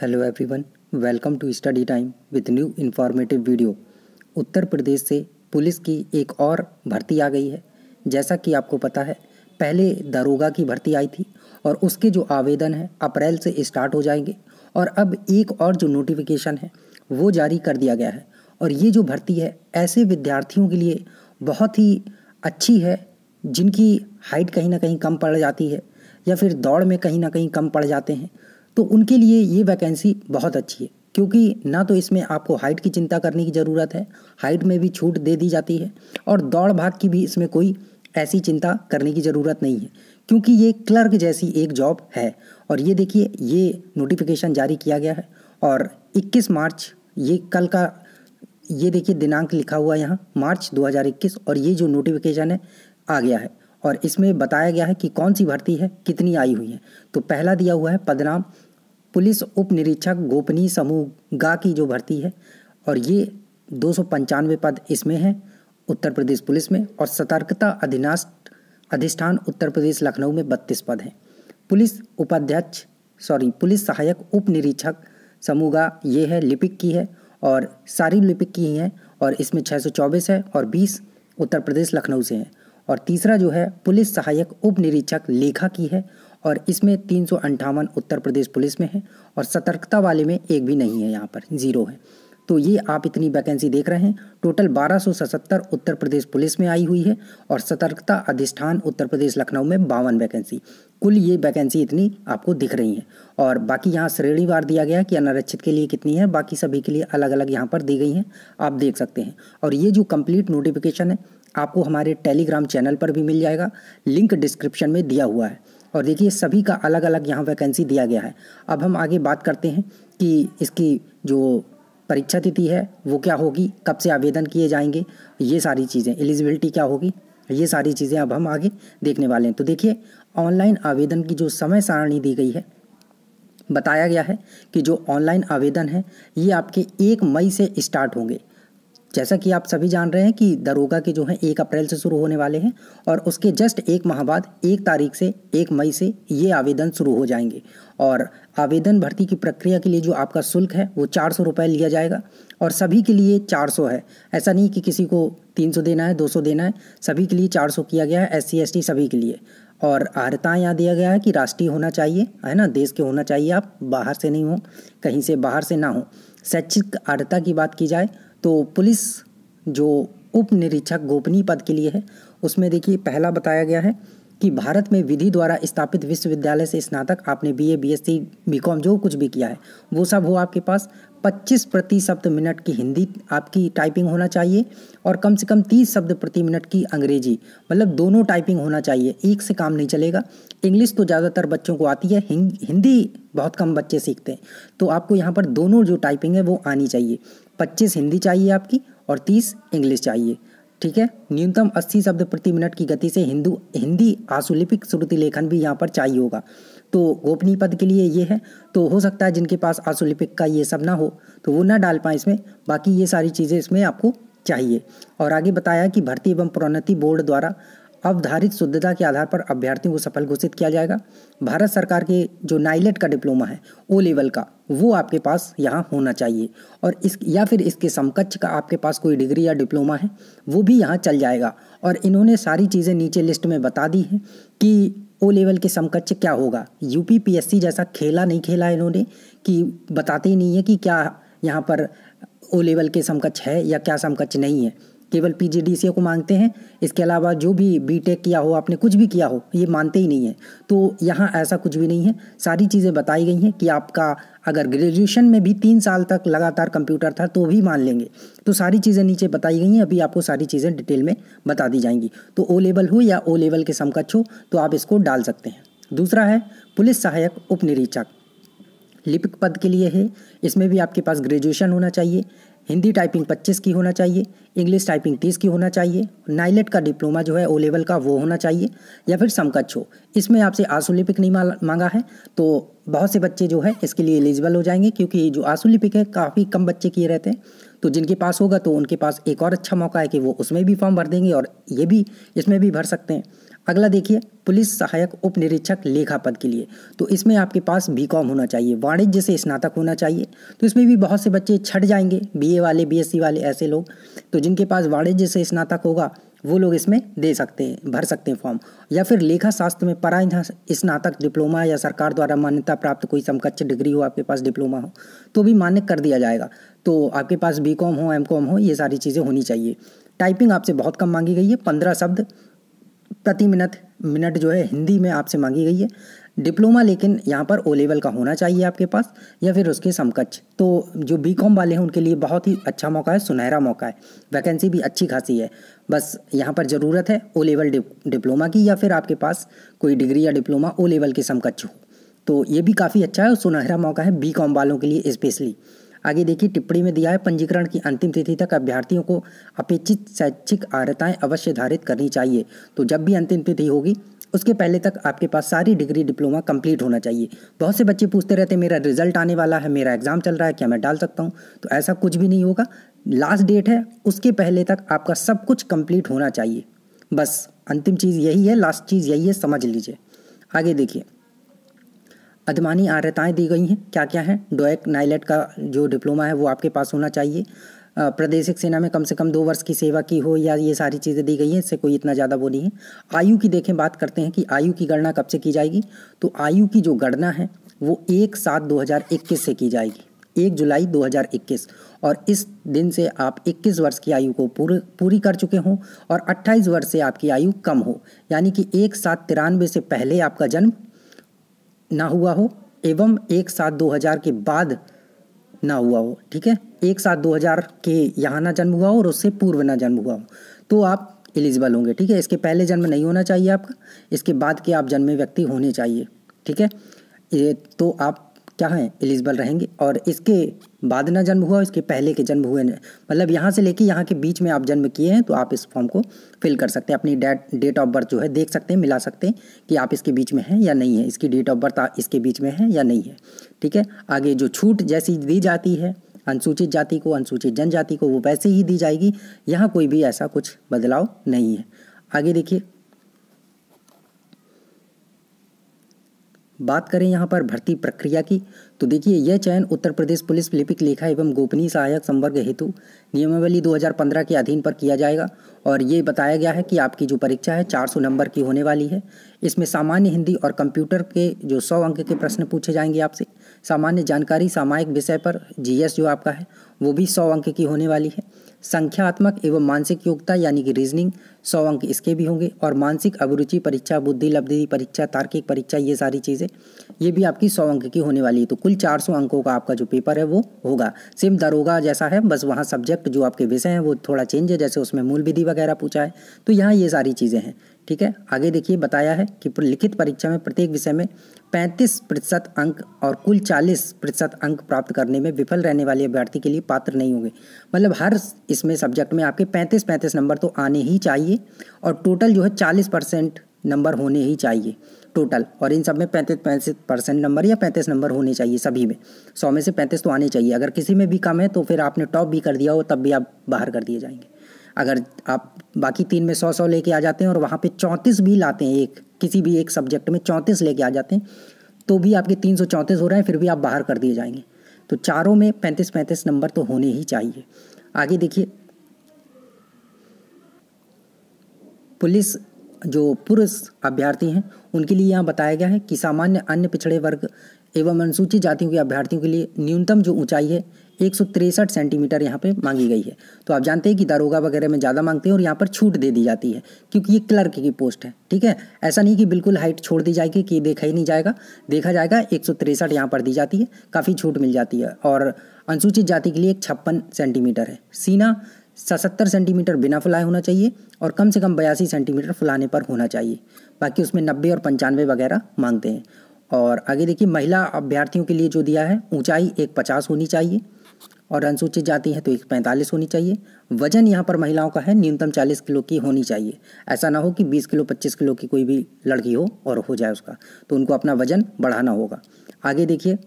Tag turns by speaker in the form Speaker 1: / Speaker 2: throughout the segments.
Speaker 1: hello everyone welcome to study time with new informative video Uttar Pradesh से police की एक और भर्ती आ गई है जैसा कि आपको पता है पहले दरोगा की भर्ती आई थी और उसके जो आवेदन है अप्रैल से स्टार्ट हो जाएंगे और अब एक और जो नोटिफिकेशन है वो जारी कर दिया गया है और ये जो भर्ती है ऐसे विद्यार्थियों के लिए बहुत ही अच्छी है जिनकी हाइट कहीं ना कहीं कम पड़ जाती है या फिर दौड़ में कहीं ना कहीं कम पड़ जाते हैं तो उनके लिए ये वैकेंसी बहुत अच्छी है क्योंकि ना तो इसमें आपको हाइट की चिंता करने की ज़रूरत है हाइट में भी छूट दे दी जाती है और दौड़ भाग की भी इसमें कोई ऐसी चिंता करने की ज़रूरत नहीं है क्योंकि ये क्लर्क जैसी एक जॉब है और ये देखिए ये नोटिफिकेशन जारी किया गया है और 21 मार्च ये कल का ये देखिए दिनांक लिखा हुआ है यहाँ मार्च 2021 और ये जो नोटिफिकेशन है आ गया है और इसमें बताया गया है कि कौन सी भर्ती है कितनी आई हुई है तो पहला दिया हुआ है पदनाम पुलिस उप निरीक्षक गोपनीय समूह गा की जो भर्ती है और ये दो पद इसमें हैं उत्तर प्रदेश पुलिस में और सतर्कता अधिनाष्ट अधिष्ठान उत्तर प्रदेश लखनऊ में बत्तीस पद हैं पुलिस उपाध्यक्ष सॉरी पुलिस सहायक उप निरीक्षक गा ये है लिपिक की है और सारी लिपिक की है और इसमें 624 है और 20 उत्तर प्रदेश लखनऊ से हैं और तीसरा जो है पुलिस सहायक उप निरीक्षक लेखा की है और इसमें तीन सौ अंठावन उत्तर प्रदेश पुलिस में है और सतर्कता वाले में एक भी नहीं है यहाँ पर ज़ीरो है तो ये आप इतनी वैकेंसी देख रहे हैं टोटल सतहत्तर उत्तर प्रदेश पुलिस में आई हुई है और सतर्कता अधिष्ठान उत्तर प्रदेश लखनऊ में बावन वैकेंसी कुल ये वैकेंसी इतनी आपको दिख रही है और बाकी यहाँ श्रेणीवार दिया गया है कि अनारक्षित के लिए कितनी है बाकी सभी के लिए अलग अलग यहाँ पर दी गई हैं आप देख सकते हैं और ये जो कंप्लीट नोटिफिकेशन है आपको हमारे टेलीग्राम चैनल पर भी मिल जाएगा लिंक डिस्क्रिप्शन में दिया हुआ है और देखिए सभी का अलग अलग यहाँ वैकेंसी दिया गया है अब हम आगे बात करते हैं कि इसकी जो परीक्षा तिथि है वो क्या होगी कब से आवेदन किए जाएंगे ये सारी चीज़ें एलिजिबिलिटी क्या होगी ये सारी चीज़ें अब हम आगे देखने वाले हैं तो देखिए ऑनलाइन आवेदन की जो समय सारणी दी गई है बताया गया है कि जो ऑनलाइन आवेदन है ये आपके एक मई से स्टार्ट होंगे जैसा कि आप सभी जान रहे हैं कि दरोगा के जो है एक अप्रैल से शुरू होने वाले हैं और उसके जस्ट एक माह बाद एक तारीख से एक मई से ये आवेदन शुरू हो जाएंगे और आवेदन भर्ती की प्रक्रिया के लिए जो आपका शुल्क है वो चार सौ रुपये लिया जाएगा और सभी के लिए चार सौ है ऐसा नहीं कि किसी को तीन सौ देना है दो सौ देना है सभी के लिए चार सौ किया गया है एस सी एस टी सभी के लिए और अर्ता यहाँ दिया गया है कि राष्ट्रीय होना चाहिए है ना देश के होना चाहिए आप बाहर से नहीं हो कहीं से बाहर से ना हो शैक्षिक अर्ता की बात की जाए तो पुलिस जो उप निरीक्षक गोपनीय पद के लिए है उसमें देखिए पहला बताया गया है कि भारत में विधि द्वारा स्थापित विश्वविद्यालय से स्नातक आपने बीए बीएससी बीकॉम जो कुछ भी किया है वो सब हो आपके पास 25 प्रति शब्द मिनट की हिंदी आपकी टाइपिंग होना चाहिए और कम से कम 30 शब्द प्रति मिनट की अंग्रेजी मतलब दोनों टाइपिंग होना चाहिए एक से काम नहीं चलेगा इंग्लिश तो ज़्यादातर बच्चों को आती है हिंदी बहुत कम बच्चे सीखते हैं तो आपको यहाँ पर दोनों जो टाइपिंग है वो आनी चाहिए पच्चीस हिंदी चाहिए आपकी और तीस इंग्लिश चाहिए ठीक है न्यूनतम अस्सी शब्द प्रति मिनट की गति से हिंदू हिंदी आशुलिपिक श्रुति लेखन भी यहाँ पर चाहिए होगा तो गोपनीय पद के लिए ये है तो हो सकता है जिनके पास आसुलिपिक का ये सब ना हो तो वो ना डाल पाए इसमें बाकी ये सारी चीज़ें इसमें आपको चाहिए और आगे बताया कि भर्ती एवं प्रोन्नति बोर्ड द्वारा अवधारित शुद्धता के आधार पर अभ्यर्थियों को सफल घोषित किया जाएगा भारत सरकार के जो नाइलेट का डिप्लोमा है ओ लेवल का वो आपके पास यहाँ होना चाहिए और इस या फिर इसके समकक्ष का आपके पास कोई डिग्री या डिप्लोमा है वो भी यहाँ चल जाएगा और इन्होंने सारी चीज़ें नीचे लिस्ट में बता दी हैं कि ओ लेवल के समकक्ष क्या होगा यूपी पीएससी जैसा खेला नहीं खेला इन्होंने कि बताते ही नहीं है कि क्या यहाँ पर ओ लेवल के समकक्ष है या क्या समकक्ष नहीं है केवल पी को मांगते हैं इसके अलावा जो भी बी किया हो आपने कुछ भी किया हो ये मानते ही नहीं है तो यहाँ ऐसा कुछ भी नहीं है सारी चीज़ें बताई गई हैं कि आपका अगर ग्रेजुएशन में भी तीन साल तक लगातार कंप्यूटर था तो भी मान लेंगे तो सारी चीज़ें नीचे बताई गई हैं अभी आपको सारी चीज़ें डिटेल में बता दी जाएंगी तो ओ लेवल हो या ओ लेवल के समकक्ष हो तो आप इसको डाल सकते हैं दूसरा है पुलिस सहायक उप निरीक्षक लिपिक पद के लिए है इसमें भी आपके पास ग्रेजुएशन होना चाहिए हिंदी टाइपिंग 25 की होना चाहिए इंग्लिश टाइपिंग 30 की होना चाहिए नाइलेट का डिप्लोमा जो है ओ लेवल का वो होना चाहिए या फिर समकक्ष हो इसमें आपसे आसुलिपिक नहीं मांगा है तो बहुत से बच्चे जो है इसके लिए एलिजिबल हो जाएंगे क्योंकि जो आसुलिपिक है काफ़ी कम बच्चे किए रहते हैं तो जिनके पास होगा तो उनके पास एक और अच्छा मौका है कि वो उसमें भी फॉर्म भर देंगे और ये भी इसमें भी भर सकते हैं अगला देखिए पुलिस सहायक उप निरीक्षक लेखा पद के लिए तो इसमें आपके पास बी कॉम होना चाहिए वाणिज्य से स्नातक होना चाहिए तो इसमें भी बहुत से बच्चे छट जाएंगे बीए वाले बीएससी वाले ऐसे लोग तो जिनके पास वाणिज्य से स्नातक होगा वो लोग इसमें दे सकते हैं भर सकते हैं फॉर्म या फिर लेखा शास्त्र में परायण स्नातक डिप्लोमा या सरकार द्वारा मान्यता प्राप्त कोई समकक्ष डिग्री हो आपके पास डिप्लोमा हो तो भी मान्य कर दिया जाएगा तो आपके पास बी कॉम हो एम कॉम हो ये सारी चीज़ें होनी चाहिए टाइपिंग आपसे बहुत कम मांगी गई है पंद्रह शब्द प्रति मिनट मिनट जो है हिंदी में आपसे मांगी गई है डिप्लोमा लेकिन यहाँ पर ओ लेवल का होना चाहिए आपके पास या फिर उसके समकक्ष तो जो बी कॉम वाले हैं उनके लिए बहुत ही अच्छा मौका है सुनहरा मौका है वैकेंसी भी अच्छी खासी है बस यहाँ पर ज़रूरत है ओ लेवल डिप्लोमा की या फिर आपके पास कोई डिग्री या डिप्लोमा ओ लेवल के समकक्ष हो तो ये भी काफ़ी अच्छा है और सुनहरा मौका है बी कॉम वालों के लिए स्पेशली आगे देखिए टिप्पणी में दिया है पंजीकरण की अंतिम तिथि तक अभ्यर्थियों को अपेक्षित शैक्षिक अर्हताएँ अवश्य धारित करनी चाहिए तो जब भी अंतिम तिथि होगी उसके पहले तक आपके पास सारी डिग्री डिप्लोमा कंप्लीट होना चाहिए बहुत से बच्चे पूछते रहते हैं मेरा रिजल्ट आने वाला है मेरा एग्ज़ाम चल रहा है क्या मैं डाल सकता हूँ तो ऐसा कुछ भी नहीं होगा लास्ट डेट है उसके पहले तक आपका सब कुछ कंप्लीट होना चाहिए बस अंतिम चीज़ यही है लास्ट चीज़ यही है समझ लीजिए आगे देखिए अदमानी आर्यताएँ दी गई हैं क्या क्या हैं डोएक नाइलेट का जो डिप्लोमा है वो आपके पास होना चाहिए प्रादेशिक सेना में कम से कम दो वर्ष की सेवा की हो या ये सारी चीज़ें दी गई हैं इससे कोई इतना ज़्यादा वो नहीं है आयु की देखें बात करते हैं कि आयु की गणना कब से की जाएगी तो आयु की जो गणना है वो एक सात दो हज़ार इक्कीस से की जाएगी एक जुलाई 2021 और इस दिन से आप 21 वर्ष की आयु को पूर, पूरी कर चुके हों और 28 वर्ष से आपकी आयु कम हो यानी कि एक सात तिरानवे से पहले आपका जन्म ना हुआ हो एवं एक सात दो हज़ार के बाद ना हुआ हो ठीक है एक साथ 2000 के यहाँ ना जन्म हुआ हो और उससे पूर्व ना जन्म हुआ हो तो आप एलिजिबल होंगे ठीक है इसके पहले जन्म नहीं होना चाहिए आपका इसके बाद के आप जन्मे व्यक्ति होने चाहिए ठीक है ये तो आप क्या हैं एलिजिबल रहेंगे और इसके बाद ना जन्म हुआ इसके पहले के जन्म हुए मतलब यहाँ से लेके यहाँ के बीच में आप जन्म किए हैं तो आप इस फॉर्म को फिल कर सकते हैं अपनी डेट डेट ऑफ बर्थ जो है देख सकते हैं मिला सकते हैं कि आप इसके बीच में हैं या नहीं है इसकी डेट ऑफ बर्थ इसके बीच में है या नहीं है ठीक है आगे जो छूट जैसी दी जाती है अनुसूचित जाति को अनुसूचित जनजाति को वो वैसे ही दी जाएगी यहाँ कोई भी ऐसा कुछ बदलाव नहीं है आगे देखिए बात करें यहाँ पर भर्ती प्रक्रिया की तो देखिए यह चयन उत्तर प्रदेश पुलिस लिपिक लेखा एवं गोपनीय सहायक संवर्ग हेतु नियमावली 2015 के अधीन पर किया जाएगा और ये बताया गया है कि आपकी जो परीक्षा है 400 नंबर की होने वाली है इसमें सामान्य हिंदी और कंप्यूटर के जो 100 अंक के प्रश्न पूछे जाएंगे आपसे सामान्य जानकारी सामायिक विषय पर जी जो आपका है वो भी सौ अंक की होने वाली है संख्यात्मक एवं मानसिक योग्यता यानी कि रीजनिंग सौ अंक इसके भी होंगे और मानसिक अभिरुचि परीक्षा बुद्धि लब्धि परीक्षा तार्किक परीक्षा ये सारी चीज़ें ये भी आपकी सौ अंक की होने वाली है तो कुल चार सौ अंकों का आपका जो पेपर है वो होगा सेम दरोगा जैसा है बस वहाँ सब्जेक्ट जो आपके विषय हैं वो थोड़ा चेंज है जैसे उसमें मूल विधि वगैरह पूछा है तो यहाँ ये सारी चीज़ें हैं ठीक है आगे देखिए बताया है कि लिखित परीक्षा में प्रत्येक विषय में 35 प्रतिशत अंक और कुल 40 प्रतिशत अंक प्राप्त करने में विफल रहने वाले अभ्यर्थी के लिए पात्र नहीं होंगे मतलब हर इसमें सब्जेक्ट में आपके 35 35 नंबर तो आने ही चाहिए और टोटल जो है 40 परसेंट नंबर होने ही चाहिए टोटल और इन सब में पैंतीस पैंतीस परसेंट नंबर या पैंतीस नंबर होने चाहिए सभी में सौ में से पैंतीस तो आने चाहिए अगर किसी में भी कम है तो फिर आपने टॉप भी कर दिया हो तब भी आप बाहर कर दिए जाएंगे अगर आप बाकी तीन में सौ सौ लेके आ जाते हैं और वहाँ पे चौंतीस भी लाते हैं एक किसी भी एक सब्जेक्ट में चौंतीस लेके आ जाते हैं तो भी आपके तीन सौ चौंतीस हो रहे हैं फिर भी आप बाहर कर दिए जाएंगे तो चारों में पैंतीस पैंतीस नंबर तो होने ही चाहिए आगे देखिए पुलिस जो पुरुष अभ्यर्थी हैं उनके लिए यहाँ बताया गया है कि सामान्य अन्य पिछड़े वर्ग एवं अनुसूचित जातियों के अभ्यर्थियों के लिए न्यूनतम जो ऊंचाई है एक सेंटीमीटर यहाँ पे मांगी गई है तो आप जानते हैं कि दारोगा वगैरह में ज़्यादा मांगते हैं और यहाँ पर छूट दे दी जाती है क्योंकि ये क्लर्क की पोस्ट है ठीक है ऐसा नहीं कि बिल्कुल हाइट छोड़ दी जाएगी कि देखा ही नहीं जाएगा देखा जाएगा एक सौ तिरसठ यहाँ पर दी जाती है काफ़ी छूट मिल जाती है और अनुसूचित जाति के लिए एक छप्पन सेंटीमीटर है सीना सतहत्तर सेंटीमीटर बिना फुलाए होना चाहिए और कम से कम बयासी सेंटीमीटर फुलाने पर होना चाहिए बाकी उसमें नब्बे और पंचानवे वगैरह मांगते हैं और आगे देखिए महिला अभ्यर्थियों के लिए जो दिया है ऊंचाई एक पचास होनी चाहिए और अनुसूचित जाति है तो एक पैंतालीस होनी चाहिए वजन यहाँ पर महिलाओं का है न्यूनतम चालीस किलो की होनी चाहिए ऐसा ना हो कि बीस किलो पच्चीस किलो की कोई भी लड़की हो और हो जाए उसका तो उनको अपना वजन बढ़ाना होगा आगे देखिए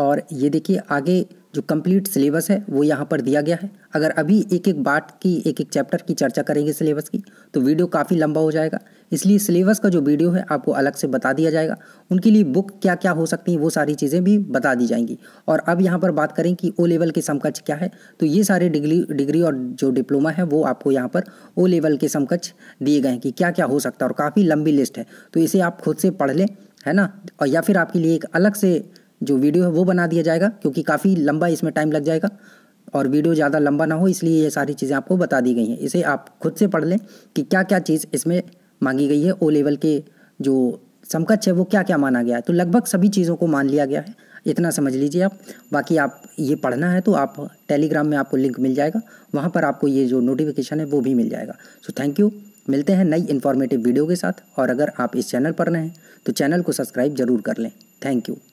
Speaker 1: और ये देखिए आगे जो कंप्लीट सिलेबस है वो यहाँ पर दिया गया है अगर अभी एक एक बात की एक एक चैप्टर की चर्चा करेंगे सिलेबस की तो वीडियो काफ़ी लंबा हो जाएगा इसलिए सिलेबस का जो वीडियो है आपको अलग से बता दिया जाएगा उनके लिए बुक क्या क्या हो सकती है वो सारी चीज़ें भी बता दी जाएंगी और अब यहाँ पर बात करें कि ओ लेवल के समकक्ष क्या है तो ये सारे डिग्री डिग्री और जो डिप्लोमा है वो आपको यहाँ पर ओ लेवल के समकक्ष दिए गए हैं कि क्या क्या हो सकता है और काफ़ी लंबी लिस्ट है तो इसे आप खुद से पढ़ लें है ना और या फिर आपके लिए एक अलग से जो वीडियो है वो बना दिया जाएगा क्योंकि काफ़ी लंबा इसमें टाइम लग जाएगा और वीडियो ज़्यादा लंबा ना हो इसलिए ये सारी चीज़ें आपको बता दी गई हैं इसे आप खुद से पढ़ लें कि क्या क्या चीज़ इसमें मांगी गई है ओ लेवल के जो समकक्ष है वो क्या क्या माना गया है तो लगभग सभी चीज़ों को मान लिया गया है इतना समझ लीजिए आप बाकी आप ये पढ़ना है तो आप टेलीग्राम में आपको लिंक मिल जाएगा वहाँ पर आपको ये जो नोटिफिकेशन है वो भी मिल जाएगा सो थैंक यू मिलते हैं नई इन्फॉर्मेटिव वीडियो के साथ और अगर आप इस चैनल पर नए हैं तो चैनल को सब्सक्राइब जरूर कर लें थैंक यू